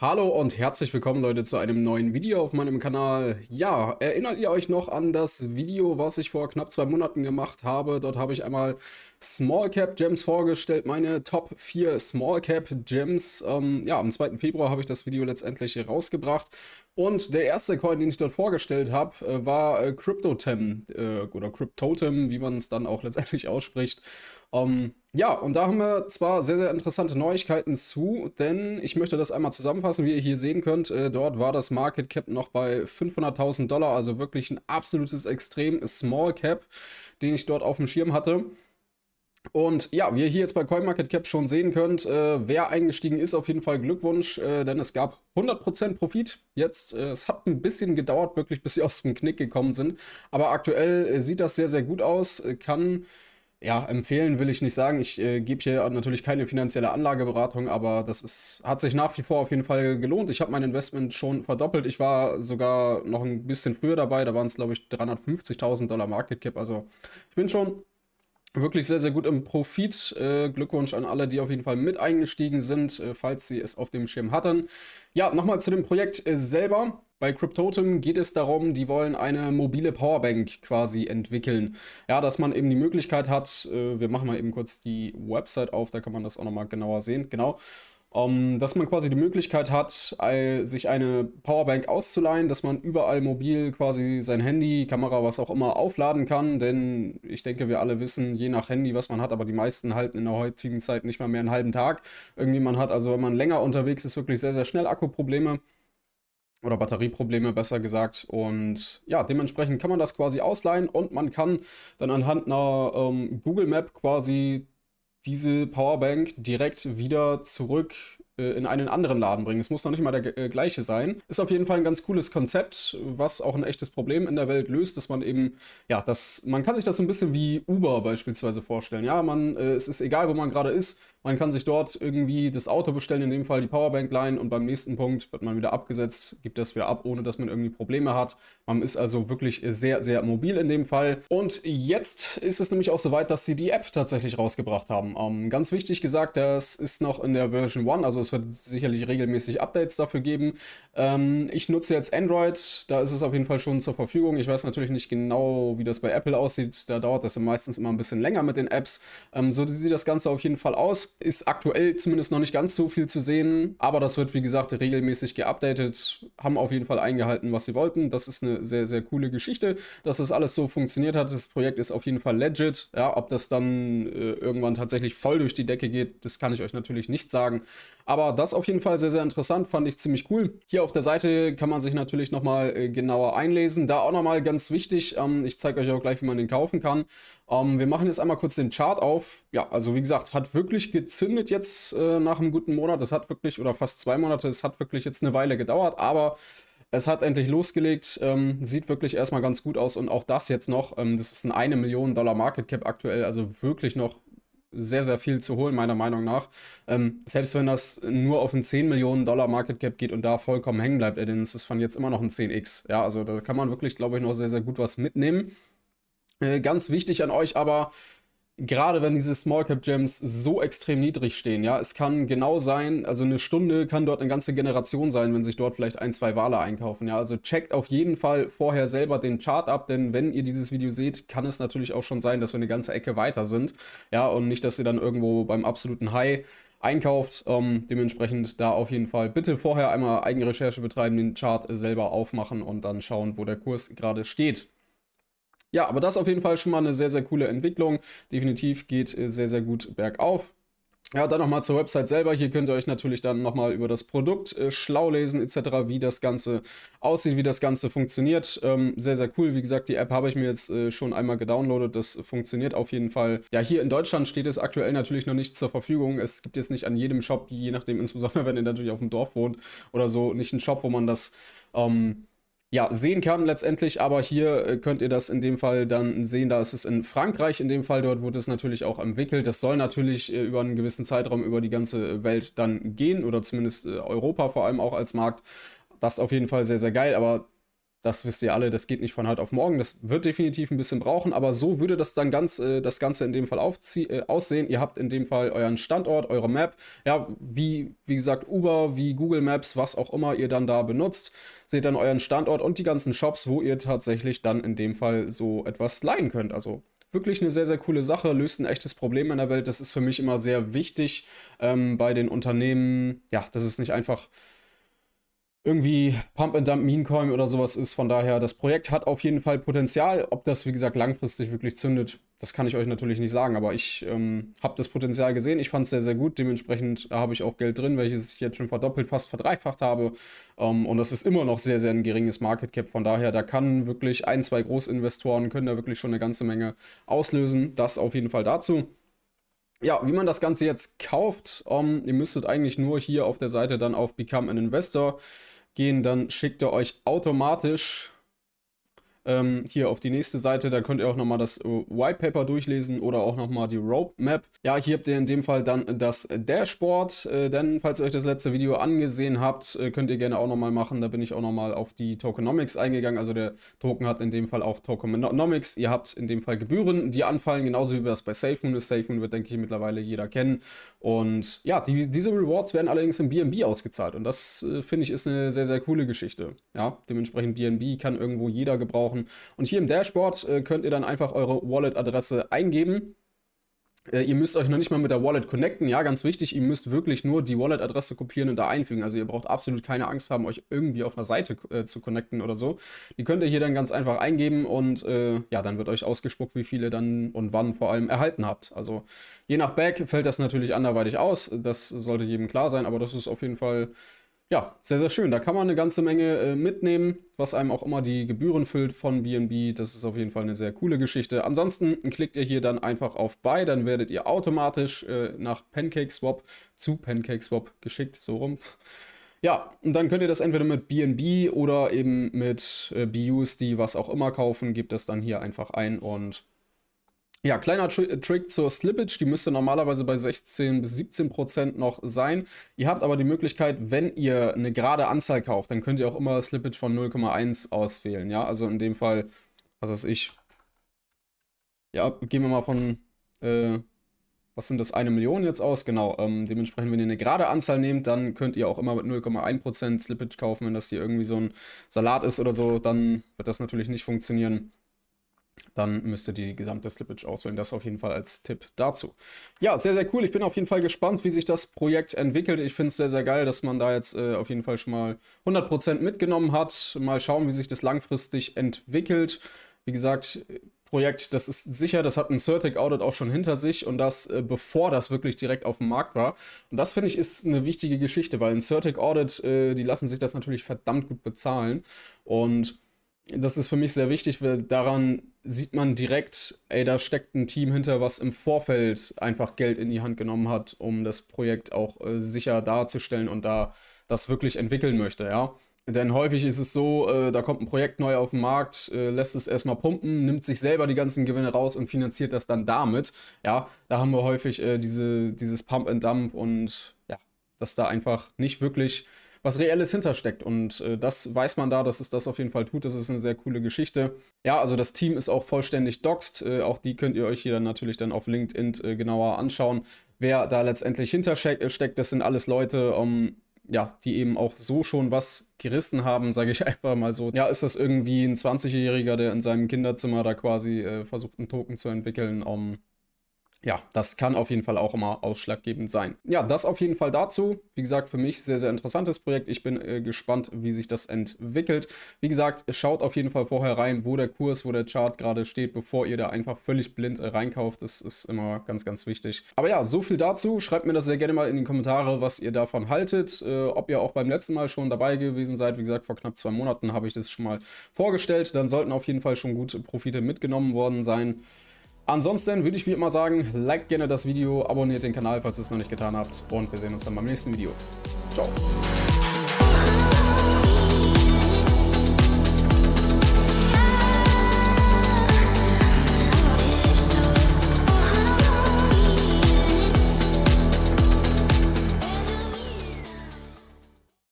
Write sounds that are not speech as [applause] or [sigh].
Hallo und herzlich willkommen Leute zu einem neuen Video auf meinem Kanal. Ja, erinnert ihr euch noch an das Video, was ich vor knapp zwei Monaten gemacht habe? Dort habe ich einmal Small Cap Gems vorgestellt, meine Top 4 Small Cap Gems. Ähm, ja, am 2. Februar habe ich das Video letztendlich hier rausgebracht. Und der erste Coin, den ich dort vorgestellt habe, äh, war äh, Cryptotem äh, oder Cryptotem, wie man es dann auch [laughs] letztendlich ausspricht. Ähm, ja, und da haben wir zwar sehr, sehr interessante Neuigkeiten zu, denn ich möchte das einmal zusammenfassen, wie ihr hier sehen könnt. Äh, dort war das Market Cap noch bei 500.000 Dollar, also wirklich ein absolutes Extrem Small Cap, den ich dort auf dem Schirm hatte. Und ja, wie ihr hier jetzt bei CoinMarketCap schon sehen könnt, äh, wer eingestiegen ist, auf jeden Fall Glückwunsch, äh, denn es gab 100% Profit jetzt. Äh, es hat ein bisschen gedauert, wirklich, bis sie [laughs] aus dem Knick gekommen sind. Aber aktuell äh, sieht das sehr, sehr gut aus. Äh, kann, ja, empfehlen will ich nicht sagen. Ich äh, gebe hier natürlich keine finanzielle Anlageberatung, aber das ist, hat sich nach wie vor auf jeden Fall gelohnt. Ich habe mein Investment schon verdoppelt. Ich war sogar noch ein bisschen früher dabei. Da waren es, glaube ich, 350.000 Dollar Market Cap. Also ich bin schon wirklich sehr, sehr gut im Profit. Äh, Glückwunsch an alle, die auf jeden Fall mit eingestiegen sind, äh, falls sie es auf dem Schirm hatten. Ja, nochmal zu dem Projekt äh, selber. Bei Cryptotem geht es darum, die wollen eine mobile Powerbank quasi entwickeln. Ja, dass man eben die Möglichkeit hat, äh, wir machen mal eben kurz die Website auf, da kann man das auch nochmal genauer sehen. Genau. Um, ähm, dass man quasi die Möglichkeit hat, sich eine Powerbank auszuleihen, dass man überall mobil quasi sein Handy, Kamera, was auch immer aufladen kann. Denn ich denke, wir alle wissen, je nach Handy, was man hat, aber die meisten halten in der heutigen Zeit nicht mal mehr einen halben Tag. Irgendwie man hat, also wenn man länger unterwegs ist, wirklich sehr, sehr schnell Akkuprobleme oder Batterieprobleme besser gesagt. Und ja, dementsprechend kann man das quasi ausleihen und man kann dann anhand einer ähm, Google Map quasi diese Powerbank direkt wieder zurück äh, in einen anderen Laden bringen. Es muss noch nicht mal der äh, gleiche sein. Ist auf jeden Fall ein ganz cooles Konzept, was auch ein echtes Problem in der Welt löst, dass man eben, ja, das, man kann sich das so ein bisschen wie Uber beispielsweise vorstellen. Ja, man, äh, es ist egal, wo man gerade ist, man kann sich dort irgendwie das Auto bestellen, in dem Fall die Powerbank leihen und beim nächsten Punkt wird man wieder abgesetzt, gibt das wieder ab, ohne dass man irgendwie Probleme hat. Man ist also wirklich sehr, sehr mobil in dem Fall. Und jetzt ist es nämlich auch soweit, dass sie die App tatsächlich rausgebracht haben. Ähm, ganz wichtig gesagt, das ist noch in der Version 1, also es wird sicherlich regelmäßig Updates dafür geben. Ähm, ich nutze jetzt Android, da ist es auf jeden Fall schon zur Verfügung. Ich weiß natürlich nicht genau, wie das bei Apple aussieht, da dauert das ja meistens immer ein bisschen länger mit den Apps. Ähm, so sieht das Ganze auf jeden Fall aus ist aktuell zumindest noch nicht ganz so viel zu sehen, aber das wird wie gesagt regelmäßig geupdatet, haben auf jeden Fall eingehalten, was sie wollten. Das ist eine sehr, sehr coole Geschichte, dass das alles so funktioniert hat. Das Projekt ist auf jeden Fall legit. Ja, ob das dann äh, irgendwann tatsächlich voll durch die Decke geht, das kann ich euch natürlich nicht sagen. Aber das auf jeden Fall sehr, sehr interessant, fand ich ziemlich cool. Hier auf der Seite kann man sich natürlich nochmal äh, genauer einlesen. Da auch nochmal ganz wichtig, ähm, ich zeige euch auch gleich, wie man den kaufen kann. Ähm, wir machen jetzt einmal kurz den Chart auf. Ja, also wie gesagt, hat wirklich gezündet jetzt äh, nach einem guten Monat. Es hat wirklich, oder fast zwei Monate, es hat wirklich jetzt eine Weile gedauert, aber es hat endlich losgelegt. Ähm, sieht wirklich erstmal ganz gut aus und auch das jetzt noch. Ähm, das ist ein 1 Million Dollar Market Cap aktuell, also wirklich noch sehr, sehr viel zu holen, meiner Meinung nach. Ähm, selbst wenn das nur auf ein 10 Millionen Dollar Market Cap geht und da vollkommen hängen bleibt, denn es ist von jetzt immer noch ein 10x. Ja, also da kann man wirklich, glaube ich, noch sehr, sehr gut was mitnehmen. Äh, ganz wichtig an euch aber, gerade wenn diese Small Cap Gems so extrem niedrig stehen, ja, es kann genau sein, also eine Stunde kann dort eine ganze Generation sein, wenn sich dort vielleicht ein, zwei Wale einkaufen, ja, also checkt auf jeden Fall vorher selber den Chart ab, denn wenn ihr dieses Video seht, kann es natürlich auch schon sein, dass wir eine ganze Ecke weiter sind, ja, und nicht, dass ihr dann irgendwo beim absoluten High einkauft, ähm, dementsprechend da auf jeden Fall bitte vorher einmal Eigenrecherche betreiben, den Chart selber aufmachen und dann schauen, wo der Kurs gerade steht. Ja, aber das auf jeden Fall schon mal eine sehr, sehr coole Entwicklung. Definitiv geht äh, sehr, sehr gut bergauf. Ja, dann nochmal zur Website selber. Hier könnt ihr euch natürlich dann nochmal über das Produkt äh, schlau lesen etc., wie das Ganze aussieht, wie das Ganze funktioniert. Ähm, sehr, sehr cool. Wie gesagt, die App habe ich mir jetzt äh, schon einmal gedownloadet. Das funktioniert auf jeden Fall. Ja, hier in Deutschland steht es aktuell natürlich noch nicht zur Verfügung. Es gibt jetzt nicht an jedem Shop, je nachdem, insbesondere [laughs] wenn ihr natürlich auf dem Dorf wohnt oder so, nicht einen Shop, wo man das... Ähm, ja, sehen kann letztendlich, aber hier äh, könnt ihr das in dem Fall dann sehen, da ist es in Frankreich in dem Fall, dort wurde es natürlich auch entwickelt. Das soll natürlich äh, über einen gewissen Zeitraum über die ganze Welt dann gehen oder zumindest äh, Europa vor allem auch als Markt. Das ist auf jeden Fall sehr, sehr geil, aber das wisst ihr alle, das geht nicht von heute auf morgen. Das wird definitiv ein bisschen brauchen, aber so würde das dann ganz, äh, das Ganze in dem Fall äh, aussehen. Ihr habt in dem Fall euren Standort, eure Map, ja, wie, wie gesagt, Uber, wie Google Maps, was auch immer ihr dann da benutzt. Seht dann euren Standort und die ganzen Shops, wo ihr tatsächlich dann in dem Fall so etwas leihen könnt. Also wirklich eine sehr, sehr coole Sache, löst ein echtes Problem in der Welt. Das ist für mich immer sehr wichtig ähm, bei den Unternehmen. Ja, das ist nicht einfach irgendwie Pump and Dump Memecoin oder sowas ist. Von daher, das Projekt hat auf jeden Fall Potenzial. Ob das, wie gesagt, langfristig wirklich zündet, das kann ich euch natürlich nicht sagen. Aber ich ähm, habe das Potenzial gesehen. Ich fand es sehr, sehr gut. Dementsprechend äh, habe ich auch Geld drin, welches ich jetzt schon verdoppelt, fast verdreifacht habe. Ähm, und das ist immer noch sehr, sehr ein geringes Market Cap. Von daher, da kann wirklich ein, zwei Großinvestoren können da wirklich schon eine ganze Menge auslösen. Das auf jeden Fall dazu. Ja, wie man das Ganze jetzt kauft, um, ähm, ihr müsstet eigentlich nur hier auf der Seite dann auf Become an Investor gehen, dann schickt er euch automatisch ähm, hier auf die nächste Seite, da könnt ihr auch nochmal das äh, White Paper durchlesen oder auch nochmal die Roadmap. Ja, hier habt ihr in dem Fall dann das Dashboard, äh, denn falls ihr euch das letzte Video angesehen habt, äh, könnt ihr gerne auch nochmal machen, da bin ich auch nochmal auf die Tokenomics eingegangen, also der Token hat in dem Fall auch Tokenomics, ihr habt in dem Fall Gebühren, die anfallen, genauso wie das bei SafeMoon ist. SafeMoon wird, denke ich, mittlerweile jeder kennen und ja, die, diese Rewards werden allerdings im BNB ausgezahlt und das, äh, finde ich, ist eine sehr, sehr coole Geschichte. Ja, dementsprechend BNB kann irgendwo jeder gebrauchen, brauchen. Und hier im Dashboard äh, könnt ihr dann einfach eure Wallet-Adresse eingeben. Äh, ihr müsst euch noch nicht mal mit der Wallet connecten. Ja, ganz wichtig, ihr müsst wirklich nur die Wallet-Adresse kopieren und da einfügen. Also ihr braucht absolut keine Angst haben, euch irgendwie auf einer Seite äh, zu connecten oder so. Die könnt ihr hier dann ganz einfach eingeben und äh, ja, dann wird euch ausgespuckt, wie viele dann und wann vor allem erhalten habt. Also je nach Bag fällt das natürlich anderweitig aus. Das sollte jedem klar sein, aber das ist auf jeden Fall ja, sehr, sehr schön. Da kann man eine ganze Menge äh, mitnehmen, was einem auch immer die Gebühren füllt von BNB. Das ist auf jeden Fall eine sehr coole Geschichte. Ansonsten klickt ihr hier dann einfach auf Buy, dann werdet ihr automatisch äh, nach PancakeSwap zu PancakeSwap geschickt, so rum. Ja, und dann könnt ihr das entweder mit BNB oder eben mit äh, BUSD, was auch immer kaufen, gebt das dann hier einfach ein und ja, kleiner Tri äh, Trick zur Slippage, die müsste normalerweise bei 16 bis 17 Prozent noch sein. Ihr habt aber die Möglichkeit, wenn ihr eine gerade Anzahl kauft, dann könnt ihr auch immer Slippage von 0,1 auswählen. Ja, also in dem Fall, was weiß ich. Ja, gehen wir mal von, äh, was sind das, eine Million jetzt aus? Genau, ähm, dementsprechend, wenn ihr eine gerade Anzahl nehmt, dann könnt ihr auch immer mit 0,1 Prozent Slippage kaufen. Wenn das hier irgendwie so ein Salat ist oder so, dann wird das natürlich nicht funktionieren dann müsst ihr die gesamte Slippage auswählen. Das auf jeden Fall als Tipp dazu. Ja, sehr, sehr cool. Ich bin auf jeden Fall gespannt, wie sich das Projekt entwickelt. Ich finde es sehr, sehr geil, dass man da jetzt äh, auf jeden Fall schon mal 100% mitgenommen hat. Mal schauen, wie sich das langfristig entwickelt. Wie gesagt, Projekt, das ist sicher, das hat ein Certic Audit auch schon hinter sich und das äh, bevor das wirklich direkt auf dem Markt war. Und das finde ich ist eine wichtige Geschichte, weil ein Certic Audit, äh, die lassen sich das natürlich verdammt gut bezahlen und das ist für mich sehr wichtig, weil daran sieht man direkt, ey, da steckt ein Team hinter, was im Vorfeld einfach Geld in die Hand genommen hat, um das Projekt auch äh, sicher darzustellen und da das wirklich entwickeln möchte, ja. Denn häufig ist es so, äh, da kommt ein Projekt neu auf den Markt, äh, lässt es erstmal pumpen, nimmt sich selber die ganzen Gewinne raus und finanziert das dann damit. Ja, da haben wir häufig äh, diese, dieses Pump and Dump und ja, dass da einfach nicht wirklich was Reelles hintersteckt. Und äh, das weiß man da, dass es das auf jeden Fall tut. Das ist eine sehr coole Geschichte. Ja, also das Team ist auch vollständig doxed. Äh, auch die könnt ihr euch hier dann natürlich dann auf LinkedIn äh, genauer anschauen. Wer da letztendlich hintersteckt, äh, das sind alles Leute, ähm, ja, die eben auch so schon was gerissen haben, sage ich [laughs] einfach mal so. Ja, ist das irgendwie ein 20-Jähriger, der in seinem Kinderzimmer da quasi äh, versucht, einen Token zu entwickeln? Um, ähm, ja, das kann auf jeden Fall auch immer ausschlaggebend sein. Ja, das auf jeden Fall dazu. Wie gesagt, für mich sehr, sehr interessantes Projekt. Ich bin äh, gespannt, wie sich das entwickelt. Wie gesagt, schaut auf jeden Fall vorher rein, wo der Kurs, wo der Chart gerade steht, bevor ihr da einfach völlig blind äh, reinkauft. Das ist immer ganz, ganz wichtig. Aber ja, so viel dazu. Schreibt mir das sehr gerne mal in die Kommentare, was ihr davon haltet. Äh, ob ihr auch beim letzten Mal schon dabei gewesen seid. Wie gesagt, vor knapp zwei Monaten habe ich das schon mal vorgestellt. Dann sollten auf jeden Fall schon gute Profite mitgenommen worden sein. Ansonsten würde ich wie immer sagen, like gerne das Video, abonniert den Kanal, falls ihr es noch nicht getan habt und wir sehen uns dann beim nächsten Video. Ciao.